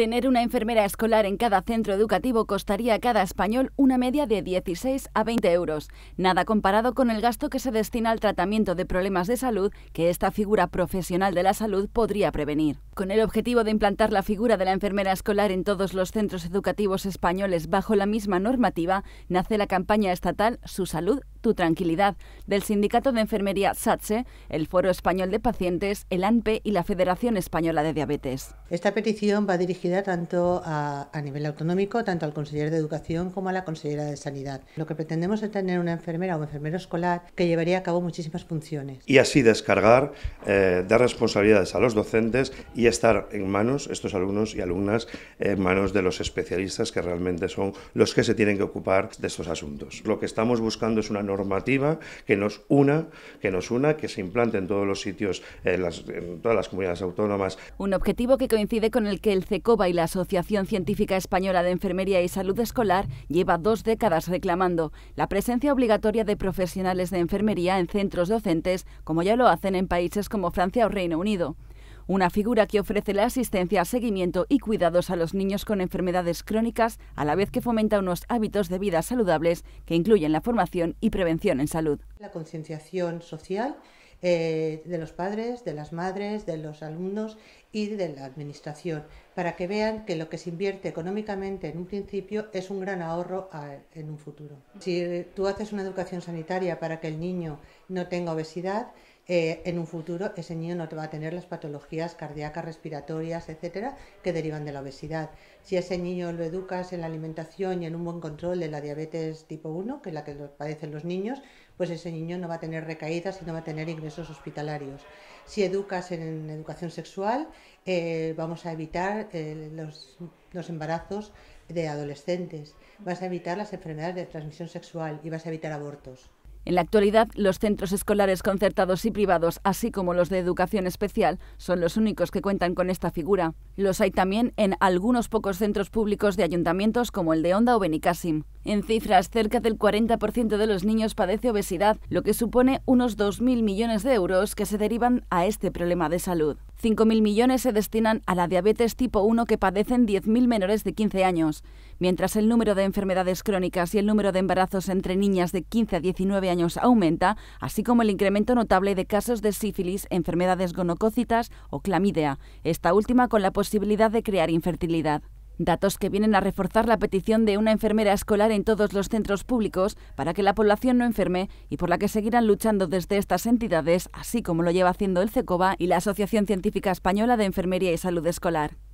Tener una enfermera escolar en cada centro educativo costaría a cada español una media de 16 a 20 euros, nada comparado con el gasto que se destina al tratamiento de problemas de salud que esta figura profesional de la salud podría prevenir. Con el objetivo de implantar la figura de la enfermera escolar en todos los centros educativos españoles bajo la misma normativa, nace la campaña estatal Su Salud tu Tranquilidad, del Sindicato de Enfermería SATSE, el Foro Español de Pacientes, el ANPE y la Federación Española de Diabetes. Esta petición va dirigida tanto a, a nivel autonómico, tanto al consejero de Educación como a la consejera de Sanidad. Lo que pretendemos es tener una enfermera o enfermero escolar que llevaría a cabo muchísimas funciones. Y así descargar, eh, dar responsabilidades a los docentes y estar en manos, estos alumnos y alumnas, en manos de los especialistas que realmente son los que se tienen que ocupar de estos asuntos. Lo que estamos buscando es una normativa que nos una, que nos una, que se implante en todos los sitios, eh, en, todas las comunidades autónomas. Un objetivo que coincide con el que el CECOBA y la Asociación Científica Española de Enfermería y Salud Escolar lleva dos décadas reclamando la presencia obligatoria de profesionales de enfermería en centros docentes, como ya lo hacen en países como Francia o Reino Unido una figura que ofrece la asistencia, seguimiento y cuidados a los niños con enfermedades crónicas, a la vez que fomenta unos hábitos de vida saludables que incluyen la formación y prevención en salud. La concienciación social eh, de los padres, de las madres, de los alumnos y de la administración, para que vean que lo que se invierte económicamente en un principio es un gran ahorro en un futuro. Si tú haces una educación sanitaria para que el niño no tenga obesidad, eh, en un futuro ese niño no te va a tener las patologías cardíacas, respiratorias, etcétera, que derivan de la obesidad. Si ese niño lo educas en la alimentación y en un buen control de la diabetes tipo 1, que es la que padecen los niños, pues ese niño no va a tener recaídas y no va a tener ingresos hospitalarios. Si educas en educación sexual, eh, vamos a evitar eh, los, los embarazos de adolescentes, vas a evitar las enfermedades de transmisión sexual y vas a evitar abortos. En la actualidad, los centros escolares concertados y privados, así como los de educación especial, son los únicos que cuentan con esta figura. Los hay también en algunos pocos centros públicos de ayuntamientos como el de Onda o Benicassim. En cifras, cerca del 40% de los niños padece obesidad, lo que supone unos 2.000 millones de euros que se derivan a este problema de salud. 5.000 millones se destinan a la diabetes tipo 1 que padecen 10.000 menores de 15 años, mientras el número de enfermedades crónicas y el número de embarazos entre niñas de 15 a 19 años aumenta, así como el incremento notable de casos de sífilis, enfermedades gonocócitas o clamidia, esta última con la posibilidad de crear infertilidad datos que vienen a reforzar la petición de una enfermera escolar en todos los centros públicos para que la población no enferme y por la que seguirán luchando desde estas entidades, así como lo lleva haciendo el CECOBA y la Asociación Científica Española de Enfermería y Salud Escolar.